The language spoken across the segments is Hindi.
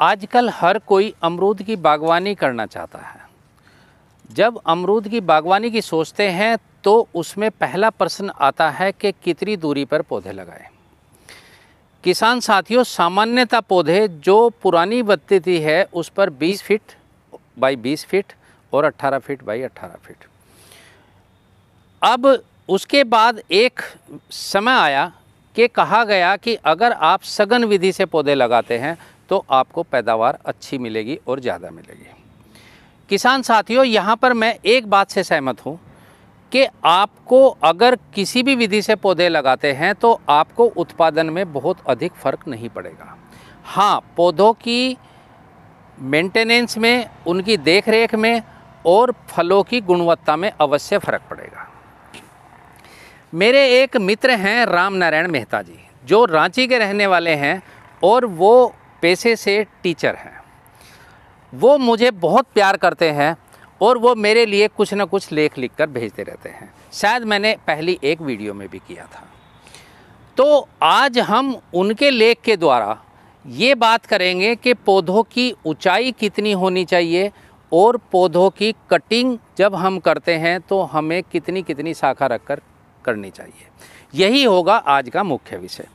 आजकल हर कोई अमरूद की बागवानी करना चाहता है जब अमरूद की बागवानी की सोचते हैं तो उसमें पहला प्रश्न आता है कि कितनी दूरी पर पौधे लगाएं किसान साथियों सामान्यतः पौधे जो पुरानी बत्ती है उस पर 20 फीट बाई 20 फीट और 18 फीट बाई 18 फीट अब उसके बाद एक समय आया कि कहा गया कि अगर आप सघन विधि से पौधे लगाते हैं तो आपको पैदावार अच्छी मिलेगी और ज़्यादा मिलेगी किसान साथियों यहाँ पर मैं एक बात से सहमत हूँ कि आपको अगर किसी भी विधि से पौधे लगाते हैं तो आपको उत्पादन में बहुत अधिक फ़र्क नहीं पड़ेगा हाँ पौधों की मेंटेनेंस में उनकी देख रेख में और फलों की गुणवत्ता में अवश्य फ़र्क पड़ेगा मेरे एक मित्र हैं राम नारायण मेहता जी जो रांची के रहने वाले हैं और वो पेशे से टीचर हैं वो मुझे बहुत प्यार करते हैं और वो मेरे लिए कुछ ना कुछ लेख लिख कर भेजते रहते हैं शायद मैंने पहली एक वीडियो में भी किया था तो आज हम उनके लेख के द्वारा ये बात करेंगे कि पौधों की ऊंचाई कितनी होनी चाहिए और पौधों की कटिंग जब हम करते हैं तो हमें कितनी कितनी शाखा रखकर करनी चाहिए यही होगा आज का मुख्य विषय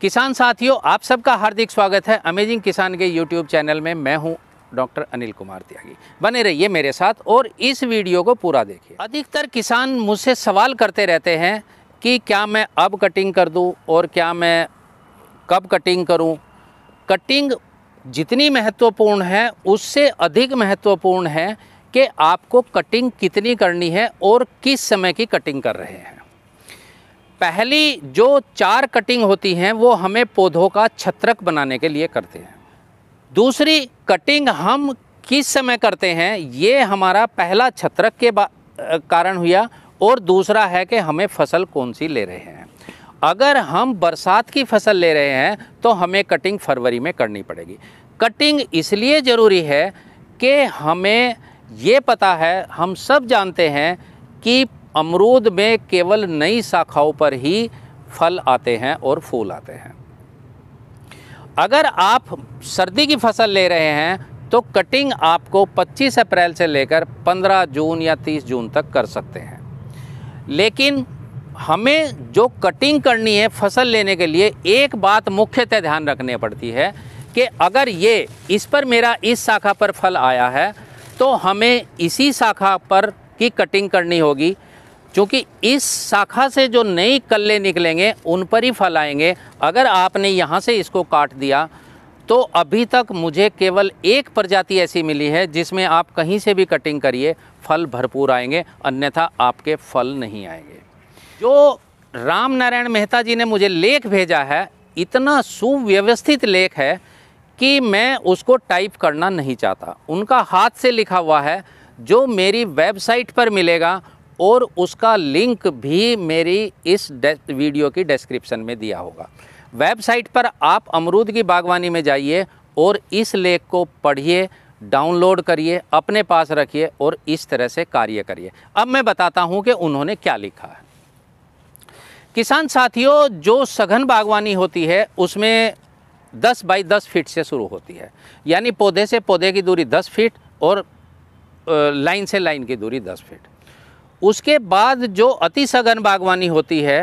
किसान साथियों आप सबका हार्दिक स्वागत है अमेजिंग किसान के यूट्यूब चैनल में मैं हूँ डॉक्टर अनिल कुमार त्यागी बने रहिए मेरे साथ और इस वीडियो को पूरा देखिए अधिकतर किसान मुझसे सवाल करते रहते हैं कि क्या मैं अब कटिंग कर दूं और क्या मैं कब कटिंग करूं कटिंग जितनी महत्वपूर्ण है उससे अधिक महत्वपूर्ण है कि आपको कटिंग कितनी करनी है और किस समय की कटिंग कर रहे हैं पहली जो चार कटिंग होती हैं वो हमें पौधों का छत्रक बनाने के लिए करते हैं दूसरी कटिंग हम किस समय करते हैं ये हमारा पहला छत्रक के कारण हुआ और दूसरा है कि हमें फसल कौन सी ले रहे हैं अगर हम बरसात की फसल ले रहे हैं तो हमें कटिंग फरवरी में करनी पड़ेगी कटिंग इसलिए ज़रूरी है कि हमें ये पता है हम सब जानते हैं कि अमरूद में केवल नई शाखाओं पर ही फल आते हैं और फूल आते हैं अगर आप सर्दी की फसल ले रहे हैं तो कटिंग आपको 25 अप्रैल से लेकर 15 जून या 30 जून तक कर सकते हैं लेकिन हमें जो कटिंग करनी है फसल लेने के लिए एक बात मुख्यतः ध्यान रखने पड़ती है कि अगर ये इस पर मेरा इस शाखा पर फल आया है तो हमें इसी शाखा पर की कटिंग करनी होगी क्योंकि इस शाखा से जो नई कल्ले निकलेंगे उन पर ही फल आएंगे अगर आपने यहाँ से इसको काट दिया तो अभी तक मुझे केवल एक प्रजाति ऐसी मिली है जिसमें आप कहीं से भी कटिंग करिए फल भरपूर आएंगे अन्यथा आपके फल नहीं आएंगे जो राम नारायण मेहता जी ने मुझे लेख भेजा है इतना सुव्यवस्थित लेख है कि मैं उसको टाइप करना नहीं चाहता उनका हाथ से लिखा हुआ है जो मेरी वेबसाइट पर मिलेगा और उसका लिंक भी मेरी इस वीडियो की डिस्क्रिप्शन में दिया होगा वेबसाइट पर आप अमरूद की बागवानी में जाइए और इस लेख को पढ़िए डाउनलोड करिए अपने पास रखिए और इस तरह से कार्य करिए अब मैं बताता हूँ कि उन्होंने क्या लिखा है किसान साथियों जो सघन बागवानी होती है उसमें 10 बाई 10 फीट से शुरू होती है यानी पौधे से पौधे की दूरी 10 फीट और लाइन से लाइन की दूरी 10 फीट उसके बाद जो अति सघन बागवानी होती है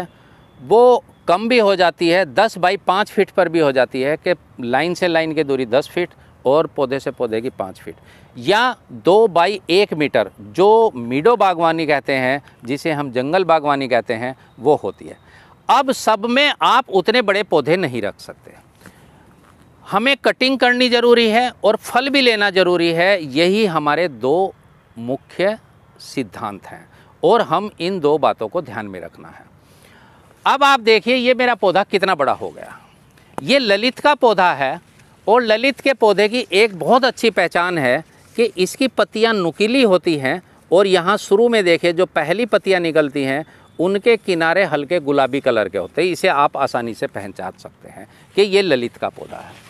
वो कम भी हो जाती है दस बाई पाँच फीट पर भी हो जाती है कि लाइन से लाइन की दूरी दस फीट और पौधे से पौधे की पाँच फीट या दो बाई एक मीटर जो मीडो बागवानी कहते हैं जिसे हम जंगल बागवानी कहते हैं वो होती है अब सब में आप उतने बड़े पौधे नहीं रख सकते हमें कटिंग करनी ज़रूरी है और फल भी लेना ज़रूरी है यही हमारे दो मुख्य सिद्धांत हैं और हम इन दो बातों को ध्यान में रखना है अब आप देखिए ये मेरा पौधा कितना बड़ा हो गया ये ललित का पौधा है और ललित के पौधे की एक बहुत अच्छी पहचान है कि इसकी पत्तियाँ नुकीली होती हैं और यहाँ शुरू में देखिए जो पहली पत्तियाँ निकलती हैं उनके किनारे हल्के गुलाबी कलर के होते हैं इसे आप आसानी से पहचान सकते हैं कि ये ललित का पौधा है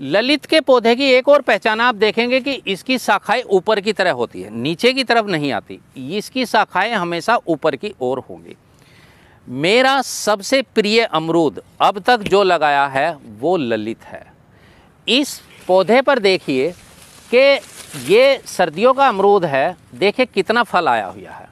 ललित के पौधे की एक और पहचान आप देखेंगे कि इसकी शाखाएं ऊपर की तरह होती है नीचे की तरफ नहीं आती इसकी शाखाएं हमेशा ऊपर की ओर होंगी मेरा सबसे प्रिय अमरूद अब तक जो लगाया है वो ललित है इस पौधे पर देखिए कि ये सर्दियों का अमरूद है देखिए कितना फल आया हुआ है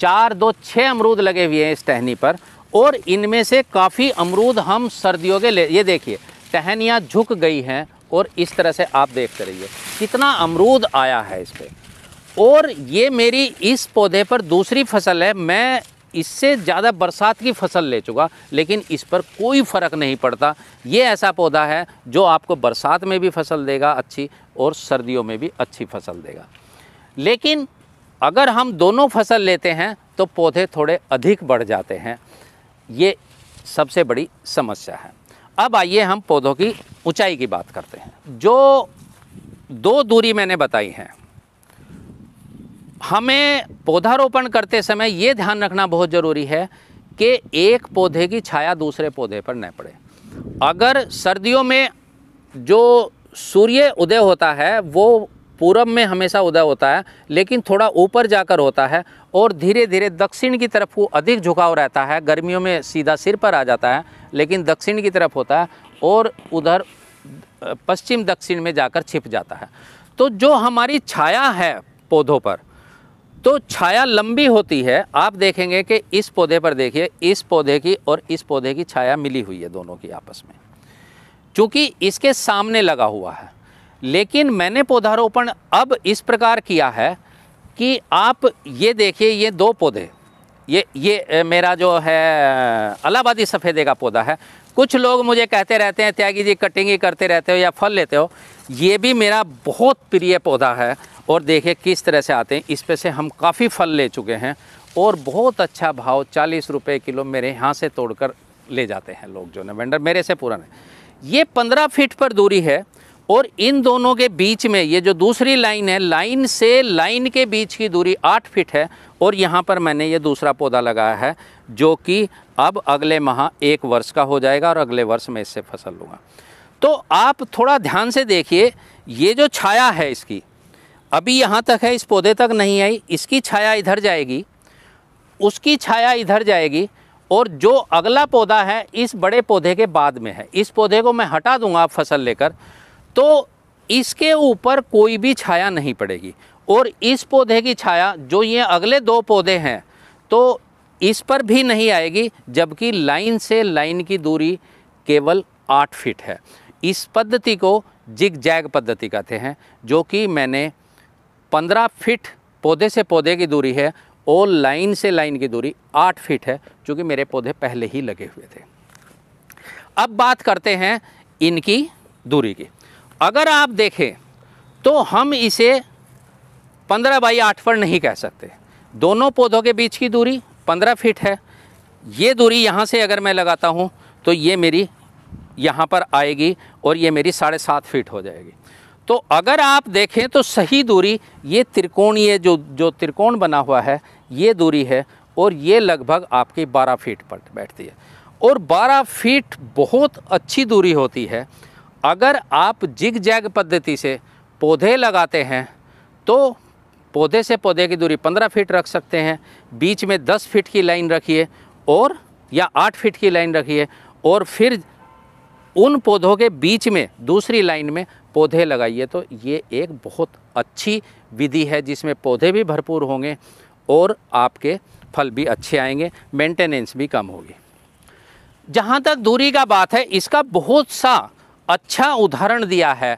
चार दो छः अमरूद लगे हुए हैं इस टहनी पर और इनमें से काफ़ी अमरूद हम सर्दियों के ले ये देखिए टहनियाँ झुक गई हैं और इस तरह से आप देखते रहिए कितना अमरूद आया है इस पर और ये मेरी इस पौधे पर दूसरी फसल है मैं इससे ज़्यादा बरसात की फसल ले चुका लेकिन इस पर कोई फ़र्क नहीं पड़ता ये ऐसा पौधा है जो आपको बरसात में भी फसल देगा अच्छी और सर्दियों में भी अच्छी फसल देगा लेकिन अगर हम दोनों फसल लेते हैं तो पौधे थोड़े अधिक बढ़ जाते हैं ये सबसे बड़ी समस्या है अब आइए हम पौधों की ऊंचाई की बात करते हैं जो दो दूरी मैंने बताई है हमें पौधारोपण करते समय ये ध्यान रखना बहुत ज़रूरी है कि एक पौधे की छाया दूसरे पौधे पर न पड़े अगर सर्दियों में जो सूर्य उदय होता है वो पूरब में हमेशा उदय होता है लेकिन थोड़ा ऊपर जाकर होता है और धीरे धीरे दक्षिण की तरफ वो अधिक झुकाव रहता है गर्मियों में सीधा सिर पर आ जाता है लेकिन दक्षिण की तरफ होता है और उधर पश्चिम दक्षिण में जाकर छिप जाता है तो जो हमारी छाया है पौधों पर तो छाया लंबी होती है आप देखेंगे कि इस पौधे पर देखिए इस पौधे की और इस पौधे की छाया मिली हुई है दोनों की आपस में चूँकि इसके सामने लगा हुआ है लेकिन मैंने पौधारोपण अब इस प्रकार किया है कि आप ये देखिए ये दो पौधे ये ये मेरा जो है अलाहाबादी सफ़ेदे का पौधा है कुछ लोग मुझे कहते रहते हैं त्यागी जी कटिंग ही करते रहते हो या फल लेते हो ये भी मेरा बहुत प्रिय पौधा है और देखिए किस तरह से आते हैं इस पे से हम काफ़ी फल ले चुके हैं और बहुत अच्छा भाव चालीस रुपये किलो मेरे यहाँ से तोड़कर ले जाते हैं लोग जो ना वेंडर मेरे से पूरा नहीं ये पंद्रह फीट पर दूरी है और इन दोनों के बीच में ये जो दूसरी लाइन है लाइन से लाइन के बीच की दूरी आठ फिट है और यहाँ पर मैंने ये दूसरा पौधा लगाया है जो कि अब अगले माह एक वर्ष का हो जाएगा और अगले वर्ष मैं इससे फसल लूँगा तो आप थोड़ा ध्यान से देखिए ये जो छाया है इसकी अभी यहाँ तक है इस पौधे तक नहीं आई इसकी छाया इधर जाएगी उसकी छाया इधर जाएगी और जो अगला पौधा है इस बड़े पौधे के बाद में है इस पौधे को मैं हटा दूंगा आप फसल लेकर तो इसके ऊपर कोई भी छाया नहीं पड़ेगी और इस पौधे की छाया जो ये अगले दो पौधे हैं तो इस पर भी नहीं आएगी जबकि लाइन से लाइन की दूरी केवल आठ फीट है इस पद्धति को जिग जैग पद्धति कहते हैं जो कि मैंने पंद्रह फीट पौधे से पौधे की दूरी है और लाइन से लाइन की दूरी आठ फीट है चूँकि मेरे पौधे पहले ही लगे हुए थे अब बात करते हैं इनकी दूरी की अगर आप देखें तो हम इसे पंद्रह बाई आठ पर नहीं कह सकते दोनों पौधों के बीच की दूरी पंद्रह फीट है ये दूरी यहाँ से अगर मैं लगाता हूँ तो ये मेरी यहाँ पर आएगी और ये मेरी साढ़े सात फीट हो जाएगी तो अगर आप देखें तो सही दूरी ये त्रिकोणीय जो जो त्रिकोण बना हुआ है ये दूरी है और ये लगभग आपकी बारह फीट पर बैठती है और बारह फीट बहुत अच्छी दूरी होती है अगर आप जिग जैग पद्धति से पौधे लगाते हैं तो पौधे से पौधे की दूरी 15 फीट रख सकते हैं बीच में 10 फीट की लाइन रखिए और या 8 फीट की लाइन रखिए और फिर उन पौधों के बीच में दूसरी लाइन में पौधे लगाइए तो ये एक बहुत अच्छी विधि है जिसमें पौधे भी भरपूर होंगे और आपके फल भी अच्छे आएंगे मेंटेनेंस भी कम होगी जहाँ तक दूरी का बात है इसका बहुत सा अच्छा उदाहरण दिया है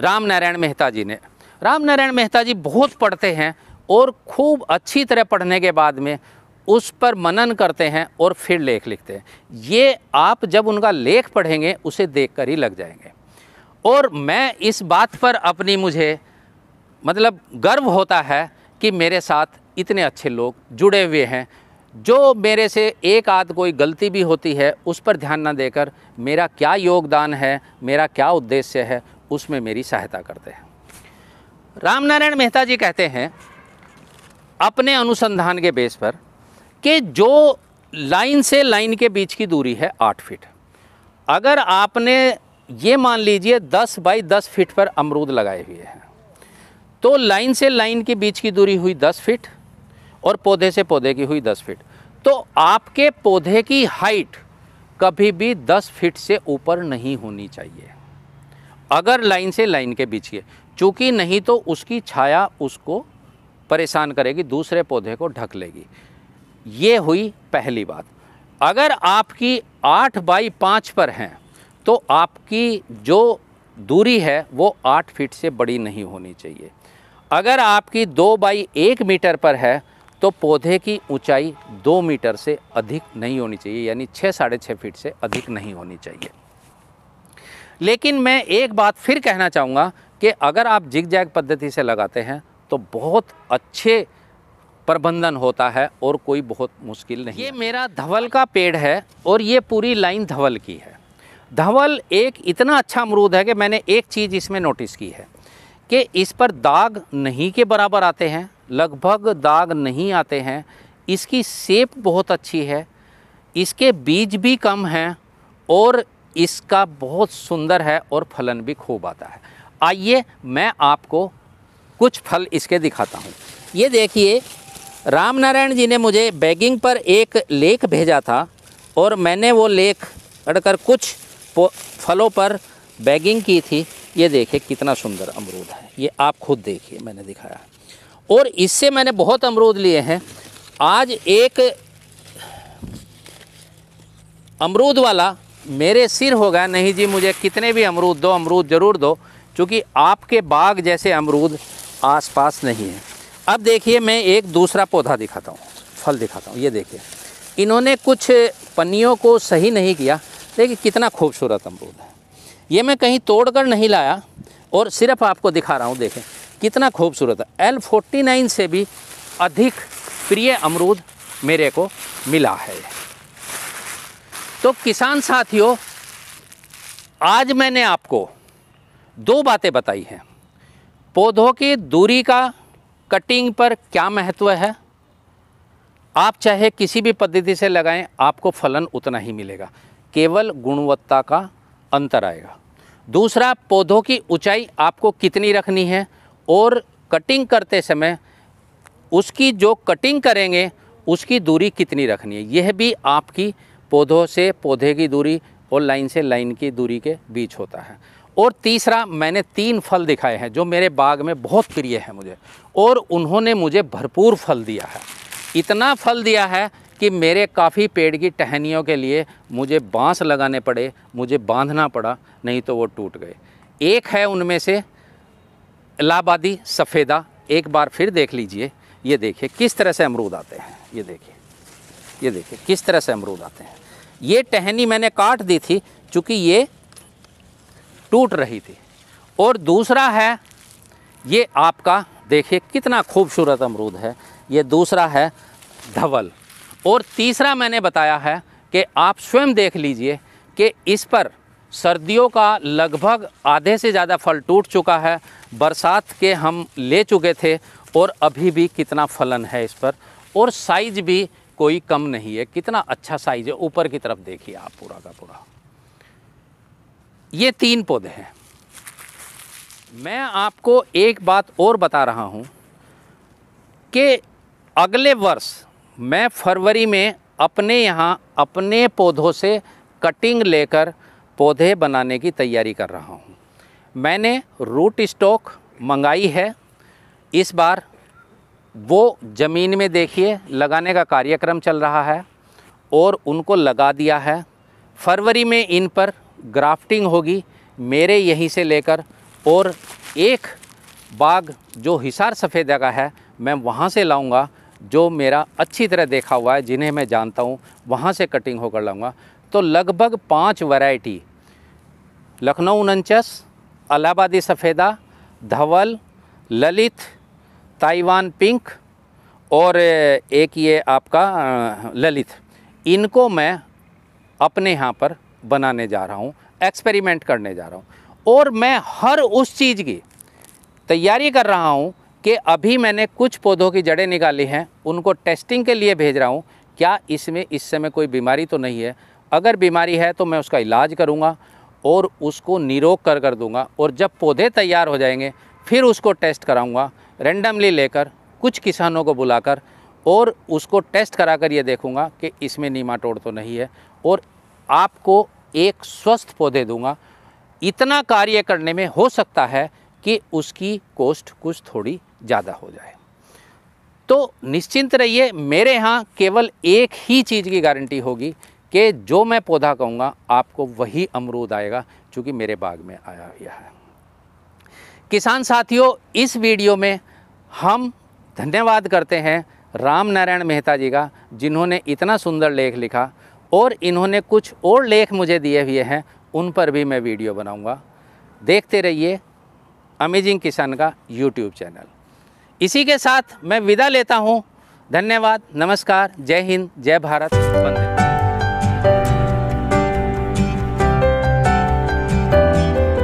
राम नारायण मेहता जी ने राम नारायण मेहता जी बहुत पढ़ते हैं और खूब अच्छी तरह पढ़ने के बाद में उस पर मनन करते हैं और फिर लेख लिखते हैं ये आप जब उनका लेख पढ़ेंगे उसे देख ही लग जाएंगे और मैं इस बात पर अपनी मुझे मतलब गर्व होता है कि मेरे साथ इतने अच्छे लोग जुड़े हुए हैं जो मेरे से एक आध कोई गलती भी होती है उस पर ध्यान ना देकर मेरा क्या योगदान है मेरा क्या उद्देश्य है उसमें मेरी सहायता करते हैं रामनारायण मेहता जी कहते हैं अपने अनुसंधान के बेस पर कि जो लाइन से लाइन के बीच की दूरी है आठ फीट अगर आपने ये मान लीजिए दस बाई दस फीट पर अमरूद लगाए हुए हैं तो लाइन से लाइन के बीच की दूरी हुई दस फीट और पौधे से पौधे की हुई दस फीट तो आपके पौधे की हाइट कभी भी दस फीट से ऊपर नहीं होनी चाहिए अगर लाइन से लाइन के बीच है चूँकि नहीं तो उसकी छाया उसको परेशान करेगी दूसरे पौधे को ढक लेगी ये हुई पहली बात अगर आपकी आठ बाई पाँच पर हैं तो आपकी जो दूरी है वो आठ फीट से बड़ी नहीं होनी चाहिए अगर आपकी दो बाई एक मीटर पर है तो पौधे की ऊंचाई दो मीटर से अधिक नहीं होनी चाहिए यानी छः साढ़े छः फीट से अधिक नहीं होनी चाहिए लेकिन मैं एक बात फिर कहना चाहूँगा कि अगर आप जिग जैग पद्धति से लगाते हैं तो बहुत अच्छे प्रबंधन होता है और कोई बहुत मुश्किल नहीं ये मेरा धवल का पेड़ है और ये पूरी लाइन धवल की है धवल एक इतना अच्छा अमरूद है कि मैंने एक चीज़ इसमें नोटिस की है कि इस पर दाग नहीं के बराबर आते हैं लगभग दाग नहीं आते हैं इसकी सेप बहुत अच्छी है इसके बीज भी कम हैं और इसका बहुत सुंदर है और फलन भी खूब आता है आइए मैं आपको कुछ फल इसके दिखाता हूँ ये देखिए रामनारायण जी ने मुझे बैगिंग पर एक लेख भेजा था और मैंने वो लेख पढ़कर कुछ फलों पर बैगिंग की थी ये देखिए कितना सुंदर अमरूद है ये आप खुद देखिए मैंने दिखाया और इससे मैंने बहुत अमरूद लिए हैं आज एक अमरूद वाला मेरे सिर होगा नहीं जी मुझे कितने भी अमरूद दो अमरूद ज़रूर दो क्योंकि आपके बाग जैसे अमरूद आसपास नहीं है अब देखिए मैं एक दूसरा पौधा दिखाता हूँ फल दिखाता हूँ ये देखिए इन्होंने कुछ पन्नियों को सही नहीं किया देखिए कितना खूबसूरत अमरूद है ये मैं कहीं तोड़कर नहीं लाया और सिर्फ आपको दिखा रहा हूँ देखें कितना खूबसूरत है एल फोर्टी नाइन से भी अधिक प्रिय अमरूद मेरे को मिला है तो किसान साथियों आज मैंने आपको दो बातें बताई हैं पौधों की दूरी का कटिंग पर क्या महत्व है आप चाहे किसी भी पद्धति से लगाएं आपको फलन उतना ही मिलेगा केवल गुणवत्ता का अंतर आएगा दूसरा पौधों की ऊंचाई आपको कितनी रखनी है और कटिंग करते समय उसकी जो कटिंग करेंगे उसकी दूरी कितनी रखनी है यह भी आपकी पौधों से पौधे की दूरी और लाइन से लाइन की दूरी के बीच होता है और तीसरा मैंने तीन फल दिखाए हैं जो मेरे बाग में बहुत प्रिय है मुझे और उन्होंने मुझे भरपूर फल दिया है इतना फल दिया है कि मेरे काफ़ी पेड़ की टहनियों के लिए मुझे बांस लगाने पड़े मुझे बांधना पड़ा नहीं तो वो टूट गए एक है उनमें से इलाहाबादी सफ़ेदा एक बार फिर देख लीजिए ये देखिए किस तरह से अमरूद आते हैं ये देखिए ये देखिए किस तरह से अमरूद आते हैं ये टहनी मैंने काट दी थी चूँकि ये टूट रही थी और दूसरा है ये आपका देखिए कितना खूबसूरत अमरूद है ये दूसरा है धवल और तीसरा मैंने बताया है कि आप स्वयं देख लीजिए कि इस पर सर्दियों का लगभग आधे से ज़्यादा फल टूट चुका है बरसात के हम ले चुके थे और अभी भी कितना फलन है इस पर और साइज भी कोई कम नहीं है कितना अच्छा साइज है ऊपर की तरफ देखिए आप पूरा का पूरा ये तीन पौधे हैं मैं आपको एक बात और बता रहा हूँ कि अगले वर्ष मैं फरवरी में अपने यहाँ अपने पौधों से कटिंग लेकर पौधे बनाने की तैयारी कर रहा हूँ मैंने रूट स्टॉक मंगाई है इस बार वो ज़मीन में देखिए लगाने का कार्यक्रम चल रहा है और उनको लगा दिया है फरवरी में इन पर ग्राफ्टिंग होगी मेरे यहीं से लेकर और एक बाग जो हिसार सफ़ेद का है मैं वहाँ से लाऊंगा जो मेरा अच्छी तरह देखा हुआ है जिन्हें मैं जानता हूँ वहाँ से कटिंग होकर लाऊंगा तो लगभग पाँच वैरायटी लखनऊ उनचास अलाहाबादी सफ़ेदा धवल ललित ताइवान पिंक और एक ये आपका ललित इनको मैं अपने यहाँ पर बनाने जा रहा हूँ एक्सपेरिमेंट करने जा रहा हूँ और मैं हर उस चीज़ की तैयारी कर रहा हूँ कि अभी मैंने कुछ पौधों की जड़ें निकाली हैं उनको टेस्टिंग के लिए भेज रहा हूँ क्या इसमें इस समय कोई बीमारी तो नहीं है अगर बीमारी है तो मैं उसका इलाज करूँगा और उसको निरोग कर कर दूंगा और जब पौधे तैयार हो जाएंगे फिर उसको टेस्ट कराऊंगा रेंडमली लेकर कुछ किसानों को बुलाकर और उसको टेस्ट करा कर ये देखूँगा कि इसमें नीमा टोड़ तो नहीं है और आपको एक स्वस्थ पौधे दूंगा इतना कार्य करने में हो सकता है कि उसकी कोस्ट कुछ थोड़ी ज़्यादा हो जाए तो निश्चिंत रहिए मेरे यहाँ केवल एक ही चीज़ की गारंटी होगी कि जो मैं पौधा कहूँगा आपको वही अमरूद आएगा चूँकि मेरे बाग में आया हुआ है किसान साथियों इस वीडियो में हम धन्यवाद करते हैं राम नारायण मेहता जी का जिन्होंने इतना सुंदर लेख लिखा और इन्होंने कुछ और लेख मुझे दिए हुए हैं उन पर भी मैं वीडियो बनाऊंगा देखते रहिए अमेजिंग किसान का यूट्यूब चैनल इसी के साथ मैं विदा लेता हूँ धन्यवाद नमस्कार जय हिंद जय भारत वंदे